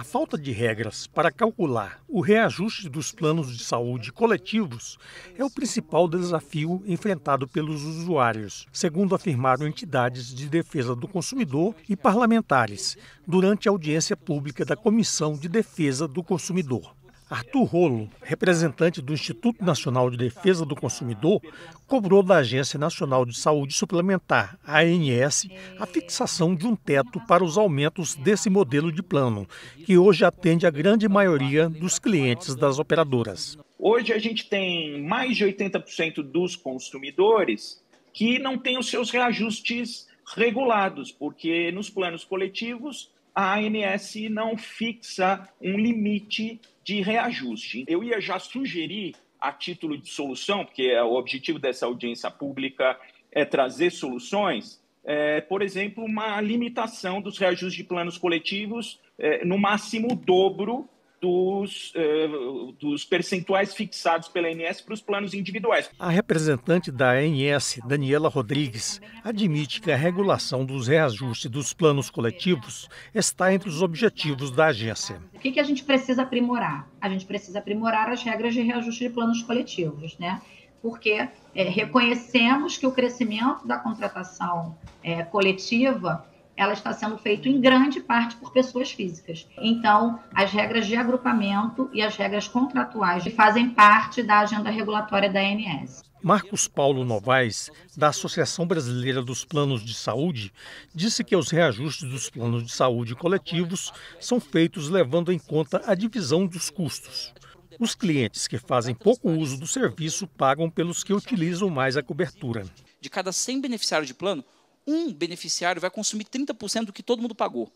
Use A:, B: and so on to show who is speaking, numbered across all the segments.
A: A falta de regras para calcular o reajuste dos planos de saúde coletivos é o principal desafio enfrentado pelos usuários, segundo afirmaram entidades de defesa do consumidor e parlamentares durante a audiência pública da Comissão de Defesa do Consumidor. Arthur Rolo, representante do Instituto Nacional de Defesa do Consumidor, cobrou da Agência Nacional de Saúde Suplementar, ANS, a fixação de um teto para os aumentos desse modelo de plano, que hoje atende a grande maioria dos clientes das operadoras.
B: Hoje a gente tem mais de 80% dos consumidores que não têm os seus reajustes regulados, porque nos planos coletivos a ANS não fixa um limite de reajuste. Eu ia já sugerir, a título de solução, porque é o objetivo dessa audiência pública é trazer soluções, é, por exemplo, uma limitação dos reajustes de planos coletivos é, no máximo o dobro dos, uh, dos percentuais fixados pela ANS para os planos individuais.
A: A representante da ANS, Daniela Rodrigues, admite que a regulação dos reajustes dos planos coletivos está entre os objetivos da agência.
C: O que, que a gente precisa aprimorar? A gente precisa aprimorar as regras de reajuste de planos coletivos, né? Porque é, reconhecemos que o crescimento da contratação é, coletiva ela está sendo feita em grande parte por pessoas físicas. Então, as regras de agrupamento e as regras contratuais fazem parte da agenda regulatória da ANS.
A: Marcos Paulo Novaes, da Associação Brasileira dos Planos de Saúde, disse que os reajustes dos planos de saúde coletivos são feitos levando em conta a divisão dos custos. Os clientes que fazem pouco uso do serviço pagam pelos que utilizam mais a cobertura.
D: De cada 100 beneficiários de plano, um beneficiário vai consumir 30% do que todo mundo pagou.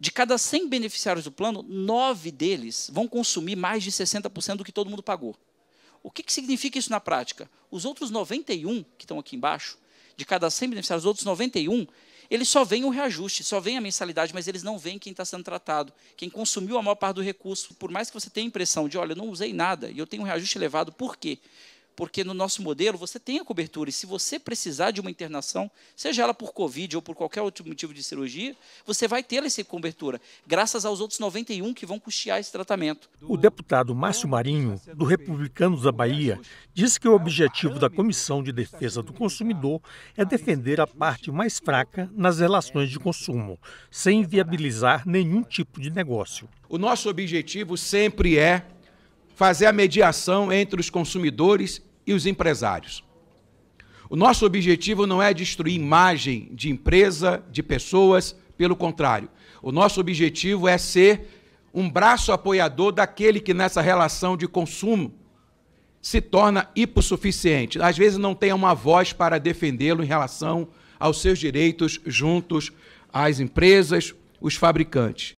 D: De cada 100 beneficiários do plano, 9 deles vão consumir mais de 60% do que todo mundo pagou. O que, que significa isso na prática? Os outros 91, que estão aqui embaixo, de cada 100 beneficiários, os outros 91, eles só veem o reajuste, só veem a mensalidade, mas eles não veem quem está sendo tratado, quem consumiu a maior parte do recurso. Por mais que você tenha a impressão de, olha, eu não usei nada e eu tenho um reajuste elevado, por quê? porque no nosso modelo você tem a cobertura. E se você precisar de uma internação, seja ela por Covid ou por qualquer outro motivo de cirurgia, você vai ter essa cobertura, graças aos outros 91 que vão custear esse tratamento.
A: O deputado Márcio Marinho, do Republicanos da Bahia, disse que o objetivo da Comissão de Defesa do Consumidor é defender a parte mais fraca nas relações de consumo, sem viabilizar
E: nenhum tipo de negócio. O nosso objetivo sempre é fazer a mediação entre os consumidores e os empresários. O nosso objetivo não é destruir imagem de empresa, de pessoas, pelo contrário. O nosso objetivo é ser um braço apoiador daquele que nessa relação de consumo se torna hipossuficiente. Às vezes não tem uma voz para defendê-lo em relação aos seus direitos juntos às empresas, os fabricantes.